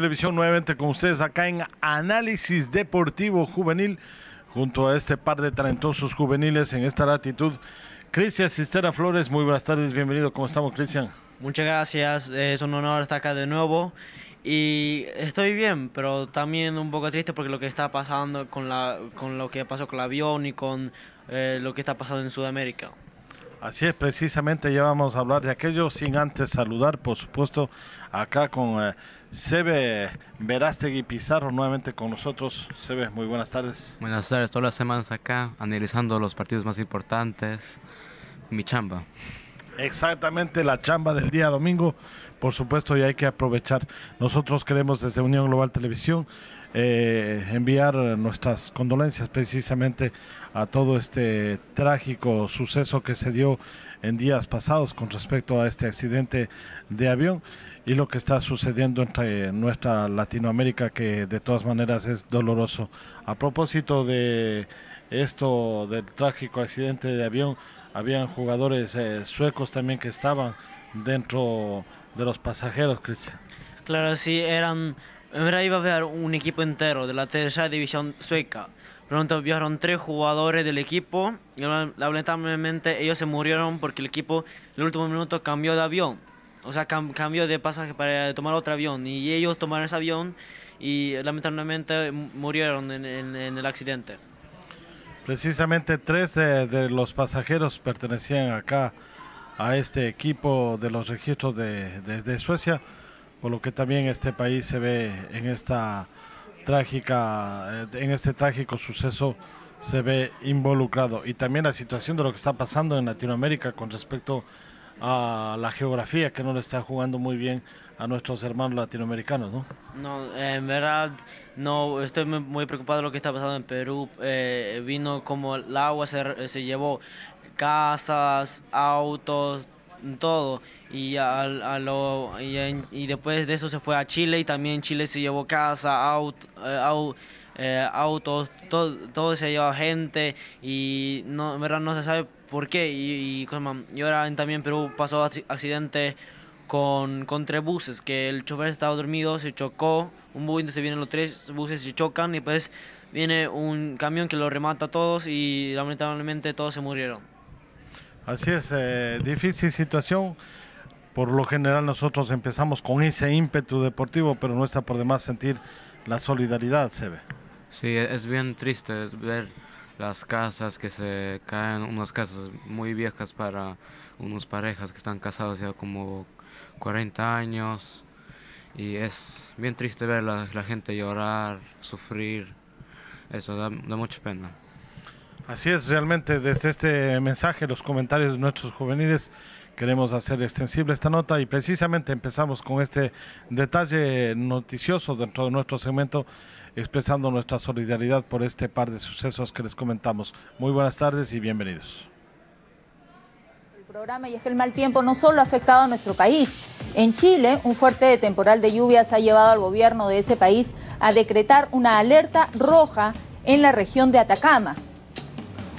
Televisión, nuevamente con ustedes acá en Análisis Deportivo Juvenil, junto a este par de talentosos juveniles en esta latitud. Cristian Cistera Flores, muy buenas tardes, bienvenido, ¿cómo estamos, Cristian? Muchas gracias, es un honor estar acá de nuevo. Y estoy bien, pero también un poco triste porque lo que está pasando con, la, con lo que pasó con el avión y con eh, lo que está pasando en Sudamérica. Así es, precisamente ya vamos a hablar de aquello, sin antes saludar, por supuesto, acá con eh, Sebe Verástegui Pizarro nuevamente con nosotros. Sebe, muy buenas tardes. Buenas tardes, todas las semanas acá analizando los partidos más importantes. Mi chamba. Exactamente la chamba del día domingo, por supuesto, y hay que aprovechar. Nosotros queremos desde Unión Global Televisión eh, enviar nuestras condolencias precisamente a todo este trágico suceso que se dio en días pasados con respecto a este accidente de avión y lo que está sucediendo entre nuestra Latinoamérica, que de todas maneras es doloroso. A propósito de esto del trágico accidente de avión, habían jugadores eh, suecos también que estaban dentro de los pasajeros, Cristian. Claro, sí, eran, en verdad iba a haber un equipo entero de la tercera división sueca. Pronto viajaron tres jugadores del equipo y lamentablemente ellos se murieron porque el equipo en el último minuto cambió de avión o sea, cambió cambio de pasaje para tomar otro avión y ellos tomaron ese avión y lamentablemente murieron en, el accidente. Precisamente tres de, los pasajeros pertenecían acá a este equipo de los registros de, de, de, Suecia, por lo que también este país se ve en esta trágica, eh, en este trágico suceso se ve involucrado y también la situación de lo que está pasando en Latinoamérica con respecto a a la geografía que no le está jugando muy bien a nuestros hermanos latinoamericanos, ¿no? en verdad, no, estoy muy, preocupado de lo que está pasando en Perú. Eh, vino como el agua se, se llevó casas, autos, todo. Y, a lo, y, después de eso se fue a Chile y también Chile se llevó casa, eh, eh, autos, todo, se llevó gente y no, verdad no se sabe por qué. Y, y, y ahora también en Perú pasó accidente con, con tres buses, que el chofer estaba dormido, se chocó un bus, entonces vienen los tres buses se chocan y pues viene un camión que lo remata a todos y lamentablemente todos se murieron. Así es, eh, difícil situación. Por lo general nosotros empezamos con ese ímpetu deportivo, pero no está por demás sentir la solidaridad, se ve. Sí, es bien triste ver las casas que se caen, unas casas muy viejas para unas parejas que están casados ya como 40 años. Y es bien triste ver la, la gente llorar, sufrir. Eso da, da mucha pena. Así es, realmente desde este mensaje, los comentarios de nuestros juveniles Queremos hacer extensible esta nota y precisamente empezamos con este detalle noticioso dentro de nuestro segmento, expresando nuestra solidaridad por este par de sucesos que les comentamos. Muy buenas tardes y bienvenidos El programa y es que el mal tiempo no solo ha afectado a nuestro país. En Chile, un fuerte temporal de lluvias ha llevado al gobierno de ese país a decretar una alerta roja en la región de Atacama.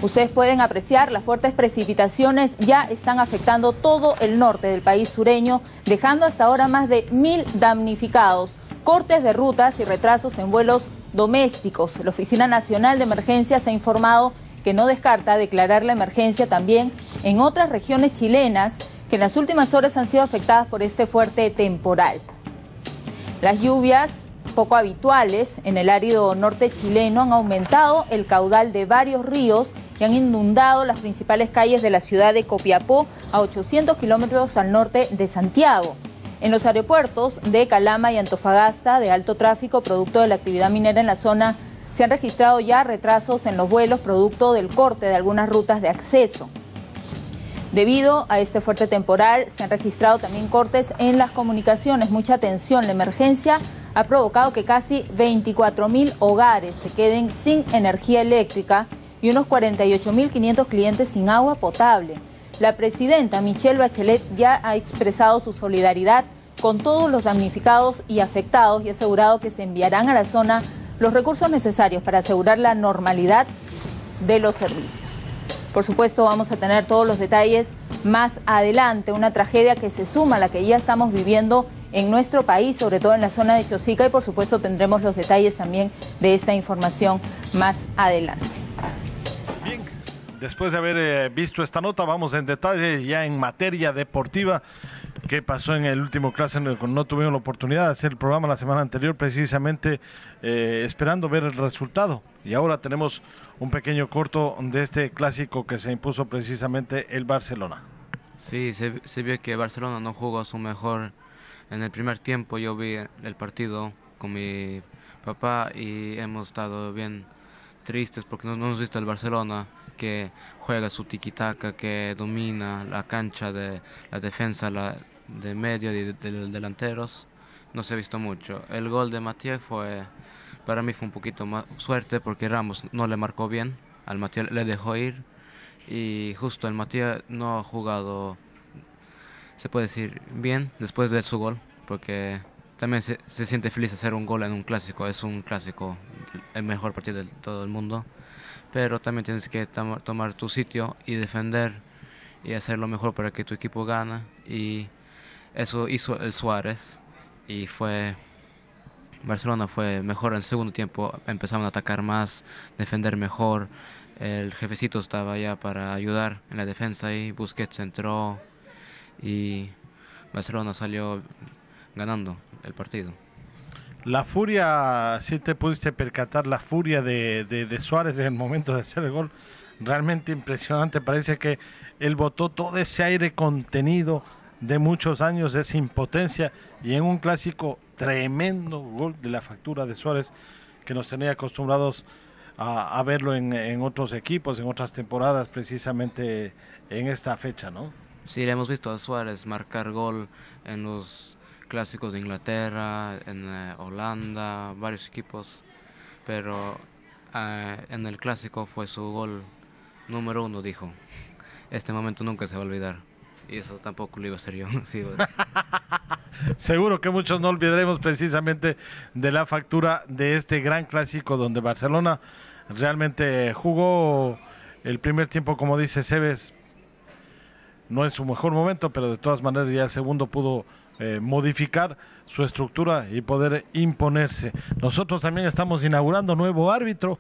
Ustedes pueden apreciar las fuertes precipitaciones ya están afectando todo el norte del país sureño, dejando hasta ahora más de mil damnificados, cortes de rutas y retrasos en vuelos domésticos. La Oficina Nacional de Emergencias ha informado que no descarta declarar la emergencia también en otras regiones chilenas que en las últimas horas han sido afectadas por este fuerte temporal. Las lluvias poco habituales en el árido norte chileno han aumentado el caudal de varios ríos y han inundado las principales calles de la ciudad de Copiapó a 800 kilómetros al norte de Santiago. En los aeropuertos de Calama y Antofagasta, de alto tráfico producto de la actividad minera en la zona, se han registrado ya retrasos en los vuelos producto del corte de algunas rutas de acceso. Debido a este fuerte temporal, se han registrado también cortes en las comunicaciones. Mucha atención, la emergencia ha provocado que casi 24.000 hogares se queden sin energía eléctrica y unos 48.500 clientes sin agua potable. La presidenta Michelle Bachelet ya ha expresado su solidaridad con todos los damnificados y afectados y ha asegurado que se enviarán a la zona los recursos necesarios para asegurar la normalidad de los servicios. Por supuesto, vamos a tener todos los detalles más adelante, una tragedia que se suma a la que ya estamos viviendo en nuestro país, sobre todo en la zona de Chosica, y por supuesto tendremos los detalles también de esta información más adelante después de haber eh, visto esta nota, vamos en detalle ya en materia deportiva. ¿Qué pasó en el último clase? No, tuvimos la oportunidad de hacer el programa la semana anterior, precisamente eh, esperando ver el resultado. Y ahora tenemos un pequeño corto de este clásico que se impuso precisamente el Barcelona. Sí, se, se vio que Barcelona no jugó a su mejor en el primer tiempo. Yo vi el partido con mi papá y hemos estado bien tristes porque no, no hemos visto el Barcelona que juega su tiki-taka, que domina la cancha de la defensa la, de medio y de, delanteros, no se ha visto mucho. El gol de Matías fue, para mí fue un poquito más suerte porque Ramos no le marcó bien, al Matías le dejó ir y justo el Matías no ha jugado, se puede decir, bien después de su gol, porque también se, se siente feliz hacer un gol en un clásico, es un clásico, el mejor partido de todo el mundo pero también tienes que tomar tu sitio y defender y hacer lo mejor para que tu equipo gane. y eso hizo el Suárez y fue Barcelona fue mejor en el segundo tiempo, empezaron a atacar más, defender mejor, el jefecito estaba allá para ayudar en la defensa y Busquets entró y Barcelona salió ganando el partido. La furia, si te pudiste percatar, la furia de, Suárez en el momento de hacer el gol, realmente impresionante. Parece que él botó todo ese aire contenido de muchos años, esa impotencia, y en un clásico tremendo gol de la factura de Suárez que nos tenía acostumbrados a, verlo en, en, otros equipos, en otras temporadas, precisamente en esta fecha, ¿no? Sí, le hemos visto a Suárez marcar gol en los clásicos de Inglaterra, en eh, Holanda, varios equipos, pero eh, en el clásico fue su gol número uno, dijo. Este momento nunca se va a olvidar. Y eso tampoco lo iba a ser yo. Seguro que muchos no olvidaremos precisamente de la factura de este gran clásico donde Barcelona realmente jugó el primer tiempo, como dice Seves no es su mejor momento, pero de todas maneras ya el segundo pudo eh, modificar su estructura y poder imponerse. Nosotros también estamos inaugurando nuevo árbitro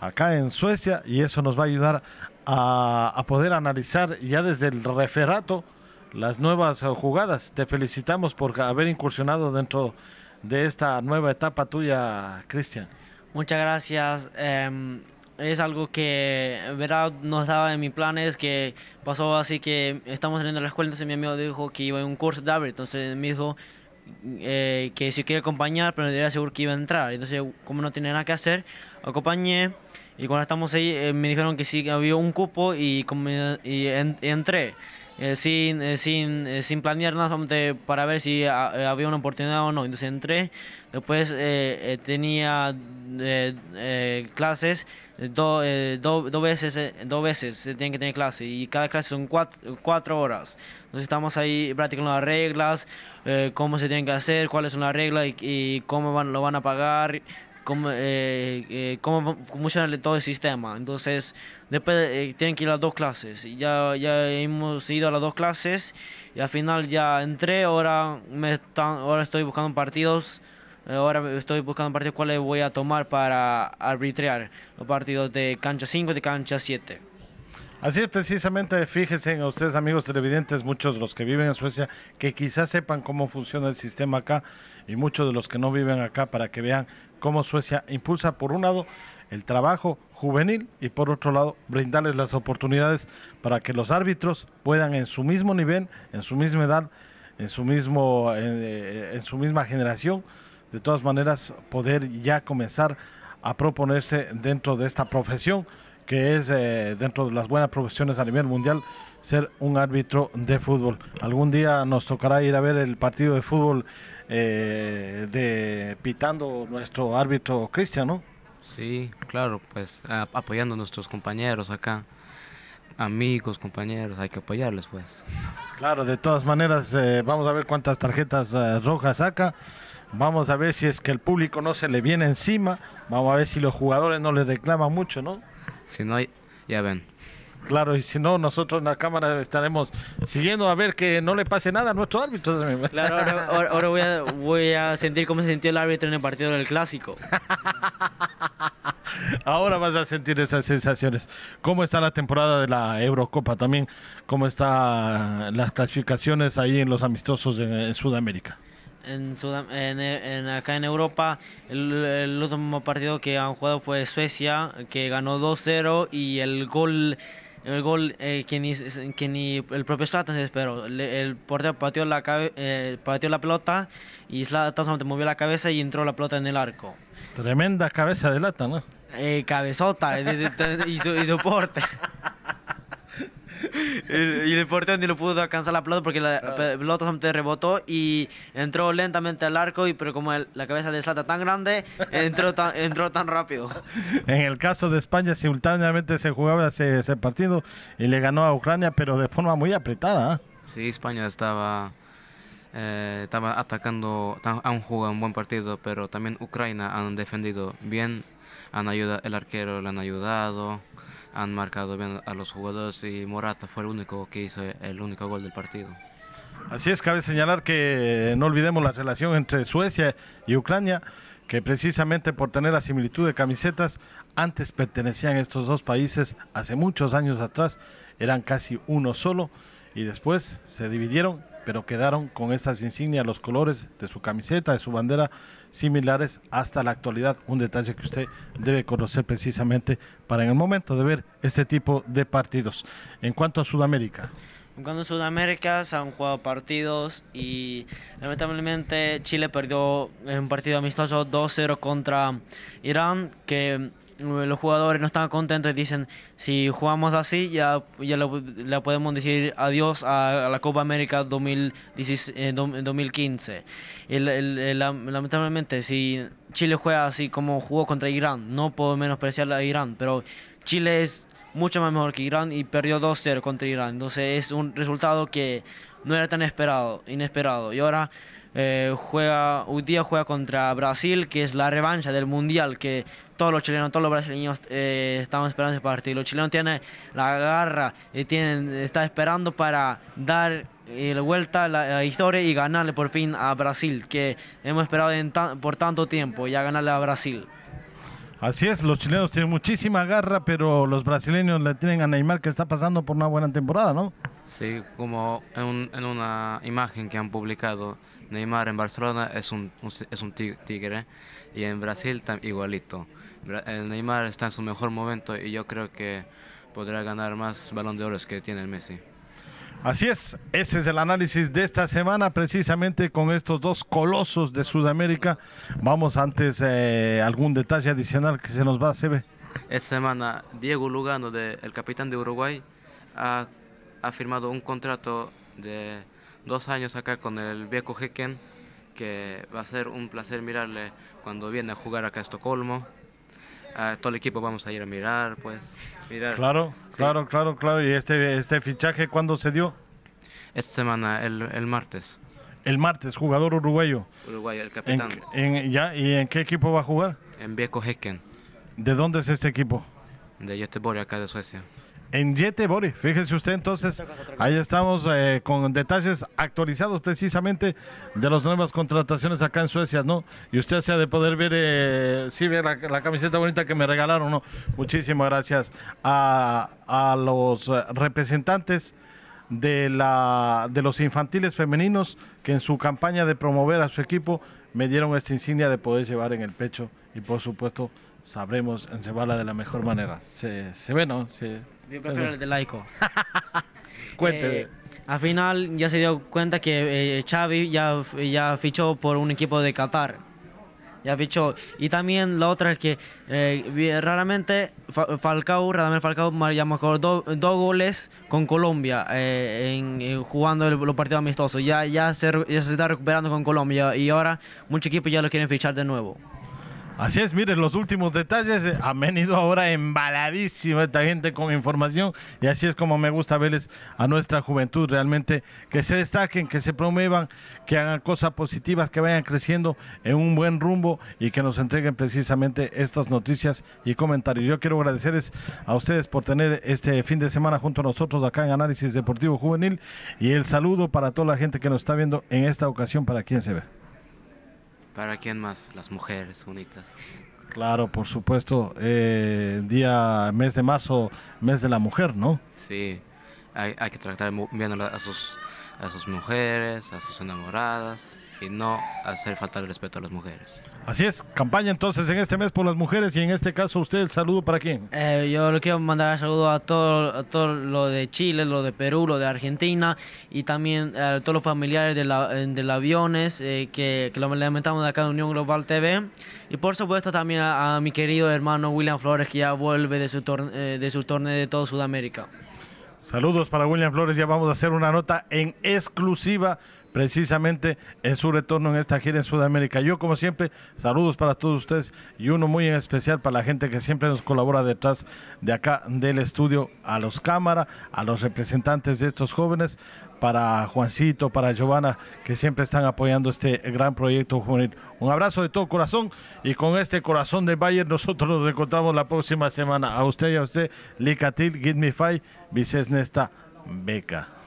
acá en Suecia y eso nos va a ayudar a, poder analizar ya desde el referato las nuevas jugadas. Te felicitamos por haber incursionado dentro de esta nueva etapa tuya, Cristian. Muchas gracias. Em, es algo que, verdad, no estaba en mis planes, que pasó así que estamos saliendo de la escuela, entonces mi amigo dijo que iba a un curso de abre, entonces me dijo eh, que si quiere acompañar, pero era seguro que iba a entrar, entonces como no tenía nada que hacer, acompañé y cuando estamos ahí eh, me dijeron que sí había un cupo y, y, y entré. Eh, sin, eh, sin, eh, sin, planear nada, solamente para ver si ah, había una oportunidad o no. Entonces entré, después tenía clases dos veces, veces se tienen que tener clases y cada clase son cuatro, horas. Entonces estamos ahí practicando las reglas, cómo se tienen que hacer, cuáles son las reglas y, cómo lo van a pagar, como eh, eh cómo funciona todo el sistema. Entonces, después eh, tienen que ir a las dos clases. Ya, ya hemos ido a las dos clases y al final ya entré. Ahora, me están, ahora estoy buscando partidos. Eh, ahora estoy buscando partidos cuáles voy a tomar para arbitrar los partidos de cancha 5 y de cancha 7. Así es, precisamente, fíjense en ustedes, amigos televidentes, muchos de los que viven en Suecia, que quizás sepan cómo funciona el sistema acá, y muchos de los que no viven acá, para que vean cómo Suecia impulsa, por un lado, el trabajo juvenil y por otro lado brindarles las oportunidades para que los árbitros puedan en su mismo nivel, en su misma edad, en su mismo eh, en su misma generación, de todas maneras poder ya comenzar a proponerse dentro de esta profesión que es eh, dentro de las buenas profesiones a nivel mundial ser un árbitro de fútbol. Algún día nos tocará ir a ver el partido de fútbol eh, de pitando nuestro árbitro Cristiano Sí, claro, pues apoyando a nuestros compañeros acá, amigos, compañeros, hay que apoyarles pues. Claro, de todas maneras, eh, vamos a ver cuántas tarjetas rojas saca. Vamos a ver si es que el público no se le viene encima. Vamos a ver si los jugadores no le reclaman mucho, ¿no? Si no, ya ven. Claro, y si no, nosotros en la cámara estaremos siguiendo a ver que no le pase nada a nuestro árbitro. Claro, ahora, voy, a, voy, a, sentir cómo se sintió el árbitro en el partido del clásico. Ahora vas a sentir esas sensaciones. ¿Cómo está la temporada de la Eurocopa también? ¿Cómo están las clasificaciones ahí en los amistosos en Sudamérica? en, acá en Europa, el, último partido que han jugado fue Suecia, que ganó 2-0 y el gol el gol eh, que, ni, el propio Slatan se esperó. el portero pateó la, eh, la pelota y Slatan se movió la cabeza y entró la pelota en el arco. Tremenda cabeza de lata, ¿no? Eh, cabezota y, soporte. y el portero ni lo pudo alcanzar la pelota porque la pelota rebotó y entró lentamente al arco, y pero como la cabeza de salta tan grande, entró tan, entró tan rápido. En el caso de España, simultáneamente se jugaba ese, ese partido y le ganó a Ucrania, pero de forma muy apretada. ¿ah? Sí, España estaba... Eh, estaba atacando, han jugado un buen partido, pero también Ucrania han defendido bien, han ayudado, el arquero le han ayudado, han marcado bien a los jugadores y Morata fue el único que hizo el único gol del partido. Así es, cabe señalar que no olvidemos la relación entre Suecia y Ucrania, que precisamente por tener la similitud de camisetas, antes pertenecían estos dos países hace muchos años atrás, eran casi uno solo y después se dividieron, pero quedaron con estas insignias, los colores de su camiseta, de su bandera, similares hasta la actualidad. Un detalle que usted debe conocer precisamente para en el momento de ver este tipo de partidos. En cuanto a Sudamérica. En cuanto a Sudamérica, se han jugado partidos y lamentablemente Chile perdió en un partido amistoso 2-0 contra Irán, que eh, los jugadores no están contentos y dicen, si jugamos así, ya, ya le podemos decir adiós a, la Copa América 2015. Eh, lamentablemente, si Chile juega así como jugó contra Irán, no puedo menospreciar a Irán, pero Chile es mucho más mejor que Irán y perdió 2-0 contra Irán. Entonces es un resultado que no era tan esperado, inesperado. Y ahora eh, juega, un día juega contra Brasil, que es la revancha del Mundial, que todos los chilenos, todos los brasileños eh, esperando ese partido. Los chilenos tienen la garra, y eh, tienen, está esperando para dar eh, la vuelta a la, historia y ganarle por fin a Brasil, que hemos esperado por tanto tiempo, ya ganarle a Brasil. Así es, los chilenos tienen muchísima garra, pero los brasileños le tienen a Neymar que está pasando por una buena temporada, ¿no? Sí, como en, una imagen que han publicado, Neymar en Barcelona es un, es un tigre y en Brasil igualito. Neymar está en su mejor momento y yo creo que podrá ganar más balón de oro que tiene el Messi. Así es, ese es el análisis de esta semana, precisamente con estos dos colosos de Sudamérica. Vamos antes, a eh, algún detalle adicional que se nos va a Esta semana, Diego Lugano, el capitán de Uruguay, ha ha firmado un contrato de dos años acá con el viejo Hecken, que va a ser un placer mirarle cuando viene a jugar acá a Estocolmo. A todo el equipo vamos a ir a mirar, pues. Mirar. Claro, claro, claro, claro. ¿Y este, este fichaje cuándo se dio? Esta semana, el, el martes. El martes, jugador uruguayo. Uruguayo, el capitán. ya, ¿Y en qué equipo va a jugar? En Vieco Hecken. ¿De dónde es este equipo? De Göteborg, acá de Suecia en Yetebori. Fíjese usted entonces, ahí estamos eh, con detalles actualizados precisamente de las nuevas contrataciones acá en Suecia, ¿no? Y usted se ha de poder ver, eh, sí, ver la, camiseta bonita que me regalaron, ¿no? Muchísimas gracias a, los eh, representantes de, la, de los infantiles femeninos que en su campaña de promover a su equipo me dieron esta insignia de poder llevar en el pecho y por supuesto sabremos llevarla de la mejor manera. Se, ve, ¿no? Yo prefiero el de laico. Cuénteme. Eh, al final ya se dio cuenta que eh, Xavi ya, ya fichó por un equipo de Qatar. Ya fichó. Y también la otra es que eh, raramente Falcao, Radamel Falcao ya marcó dos goles con Colombia eh, en, jugando los partidos amistosos. Ya, ya, se, ya se está recuperando con Colombia y ahora muchos equipos ya lo quieren fichar de nuevo. Así es, miren, los últimos detalles eh, han venido ahora embaladísima esta gente con información y así es como me gusta verles a nuestra juventud realmente que se destaquen, que se promuevan, que hagan cosas positivas, que vayan creciendo en un buen rumbo y que nos entreguen precisamente estas noticias y comentarios. Yo quiero agradecerles a ustedes por tener este fin de semana junto a nosotros acá en Análisis Deportivo Juvenil y el saludo para toda la gente que nos está viendo en esta ocasión para quien se ve. ¿Para quién más? Las mujeres bonitas. Claro, por supuesto. Eh, día, mes de marzo, mes de la mujer, ¿no? Sí, hay, hay que tratar bien a, sus a sus mujeres, a sus enamoradas y no hacer falta el respeto a las mujeres. Así es, campaña entonces en este mes por las mujeres y en este caso usted el saludo para quién. Eh, yo le quiero mandar el saludo a todo, todo lo de Chile, lo de Perú, lo de Argentina y también a todos los familiares de los aviones eh, que, lo lamentamos de acá de Unión Global TV y por supuesto también a, mi querido hermano William Flores que ya vuelve de su, eh, de su torneo de toda Sudamérica. Saludos para William Flores, ya vamos a hacer una nota en exclusiva precisamente en su retorno en esta gira en Sudamérica. Yo, como siempre, saludos para todos ustedes y uno muy en especial para la gente que siempre nos colabora detrás de acá del estudio, a los cámaras, a los representantes de estos jóvenes, para Juancito, para Giovanna, que siempre están apoyando este gran proyecto juvenil. Un abrazo de todo corazón y con este corazón de Bayern nosotros nos encontramos la próxima semana. A usted y a usted, Licatil, Give Me Five, Vices Nesta, Beca.